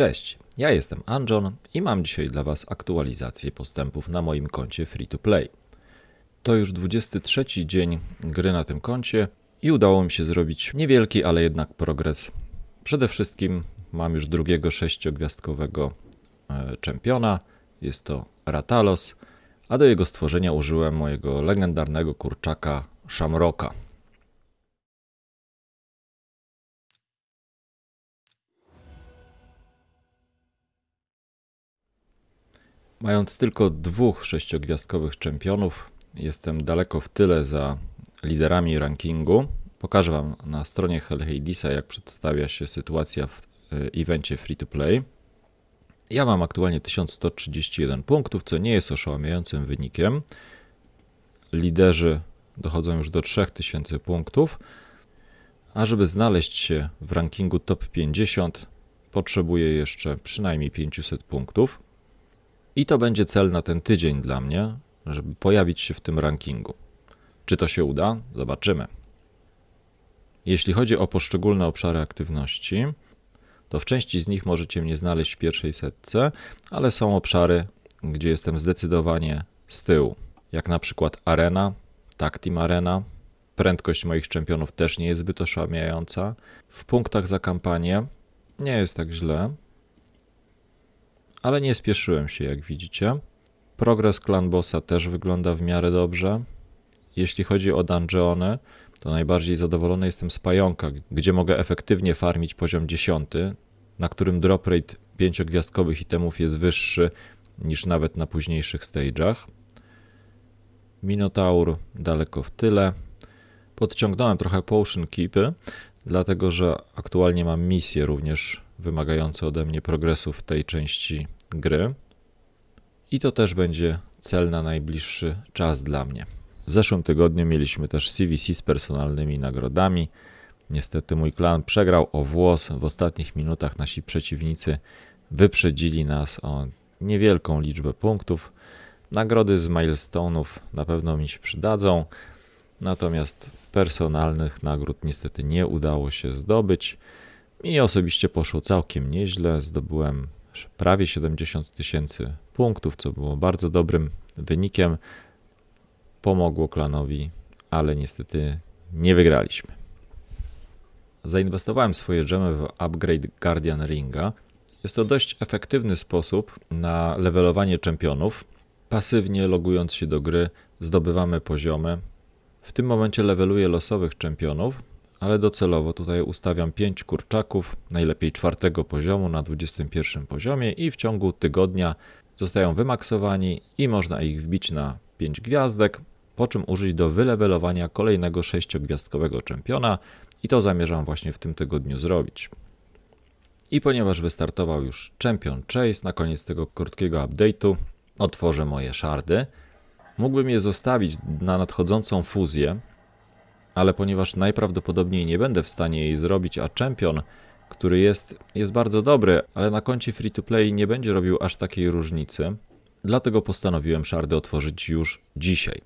Cześć, ja jestem Anjon i mam dzisiaj dla Was aktualizację postępów na moim koncie Free to Play. To już 23 dzień gry na tym koncie i udało mi się zrobić niewielki, ale jednak progres. Przede wszystkim mam już drugiego sześciogwiazdkowego e, czempiona, jest to Ratalos, a do jego stworzenia użyłem mojego legendarnego kurczaka Shamroka. Mając tylko dwóch sześciogwiazdkowych czempionów, jestem daleko w tyle za liderami rankingu. Pokażę Wam na stronie Helheidisa, jak przedstawia się sytuacja w e, evencie free to play. Ja mam aktualnie 1131 punktów, co nie jest oszałamiającym wynikiem. Liderzy dochodzą już do 3000 punktów. A żeby znaleźć się w rankingu top 50, potrzebuję jeszcze przynajmniej 500 punktów. I to będzie cel na ten tydzień dla mnie, żeby pojawić się w tym rankingu. Czy to się uda? Zobaczymy. Jeśli chodzi o poszczególne obszary aktywności, to w części z nich możecie mnie znaleźć w pierwszej setce, ale są obszary, gdzie jestem zdecydowanie z tyłu, jak na przykład arena, tak team Arena. Prędkość moich czempionów też nie jest zbyt oszałamiająca. W punktach za kampanię nie jest tak źle, ale nie spieszyłem się jak widzicie. Progres Bossa też wygląda w miarę dobrze. Jeśli chodzi o dungeony, to najbardziej zadowolony jestem z pająka, gdzie mogę efektywnie farmić poziom 10, na którym drop rate pięciogwiazdkowych itemów jest wyższy niż nawet na późniejszych stage'ach. Minotaur daleko w tyle. Podciągnąłem trochę potion keepy, dlatego że aktualnie mam misję również wymagające ode mnie progresu w tej części gry. I to też będzie cel na najbliższy czas dla mnie. W zeszłym tygodniu mieliśmy też CVC z personalnymi nagrodami. Niestety mój klan przegrał o włos. W ostatnich minutach nasi przeciwnicy wyprzedzili nas o niewielką liczbę punktów. Nagrody z milestone'ów na pewno mi się przydadzą, natomiast personalnych nagród niestety nie udało się zdobyć. Mi osobiście poszło całkiem nieźle. Zdobyłem prawie 70 tysięcy punktów, co było bardzo dobrym wynikiem. Pomogło klanowi, ale niestety nie wygraliśmy. Zainwestowałem swoje dżemy w upgrade Guardian Ringa. Jest to dość efektywny sposób na levelowanie czempionów. Pasywnie logując się do gry zdobywamy poziomy. W tym momencie leveluję losowych czempionów, ale docelowo tutaj ustawiam 5 kurczaków, najlepiej czwartego poziomu na 21 poziomie i w ciągu tygodnia zostają wymaksowani i można ich wbić na 5 gwiazdek, po czym użyć do wylewelowania kolejnego 6-gwiazdkowego czempiona i to zamierzam właśnie w tym tygodniu zrobić. I ponieważ wystartował już Champion Chase na koniec tego krótkiego update'u, otworzę moje szardy. Mógłbym je zostawić na nadchodzącą fuzję, ale ponieważ najprawdopodobniej nie będę w stanie jej zrobić, a Champion, który jest, jest bardzo dobry, ale na koncie free to play nie będzie robił aż takiej różnicy, dlatego postanowiłem szardy otworzyć już dzisiaj.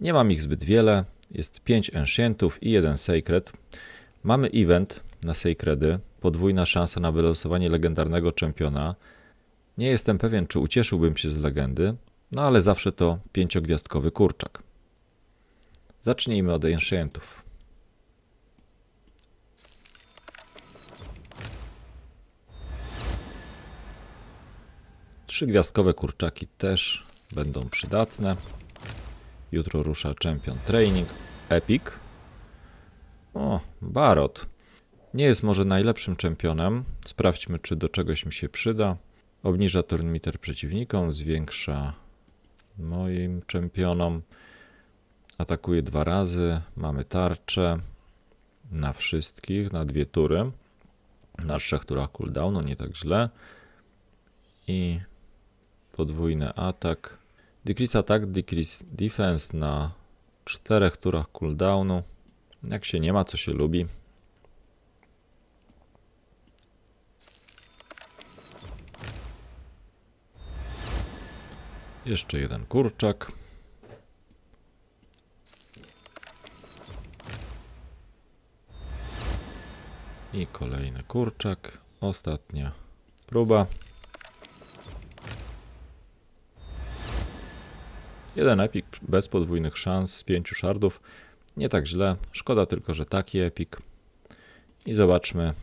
Nie mam ich zbyt wiele, jest 5 Ancientów i jeden Sacred. Mamy event na Sacredy, podwójna szansa na wylosowanie legendarnego czempiona. Nie jestem pewien, czy ucieszyłbym się z legendy, no ale zawsze to pięciogwiazdkowy kurczak. Zacznijmy od Ancientów. gwiazdkowe kurczaki też będą przydatne. Jutro rusza Champion Training. Epic. O, Barot. Nie jest może najlepszym czempionem. Sprawdźmy, czy do czegoś mi się przyda. Obniża turnmeter meter przeciwnikom, zwiększa moim czempionom. Atakuje dwa razy. Mamy tarczę na wszystkich, na dwie tury. Na trzech turach cooldownu, nie tak źle. I podwójny atak. Decrease attack, decrease defense na czterech turach cooldownu. Jak się nie ma, co się lubi. Jeszcze jeden kurczak. I kolejny kurczak. Ostatnia próba. Jeden epik bez podwójnych szans z pięciu szardów. Nie tak źle. Szkoda tylko, że taki epik. I zobaczmy,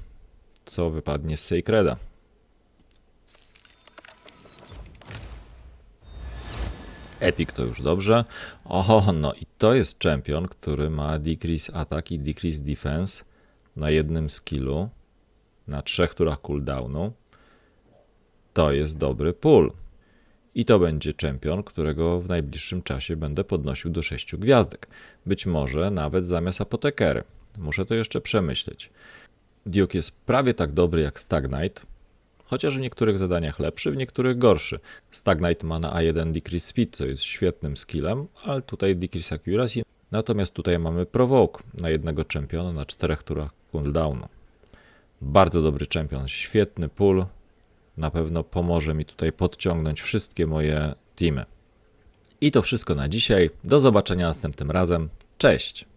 co wypadnie z Sacreda. Epic to już dobrze. Oho, no i to jest champion, który ma decrease attack i decrease defense na jednym skillu, na trzech turach cooldownu, to jest dobry pull. I to będzie czempion, którego w najbliższym czasie będę podnosił do 6 gwiazdek. Być może nawet zamiast apotekery. Muszę to jeszcze przemyśleć. Duke jest prawie tak dobry jak Stagnite, chociaż w niektórych zadaniach lepszy, w niektórych gorszy. Stagnite ma na A1 Decrease Speed, co jest świetnym skillem, ale tutaj Decrease Accuracy. Natomiast tutaj mamy Provoke na jednego czempiona na czterech turach cooldownu. Bardzo dobry czempion, świetny pull. Na pewno pomoże mi tutaj podciągnąć wszystkie moje teamy. I to wszystko na dzisiaj. Do zobaczenia następnym razem. Cześć!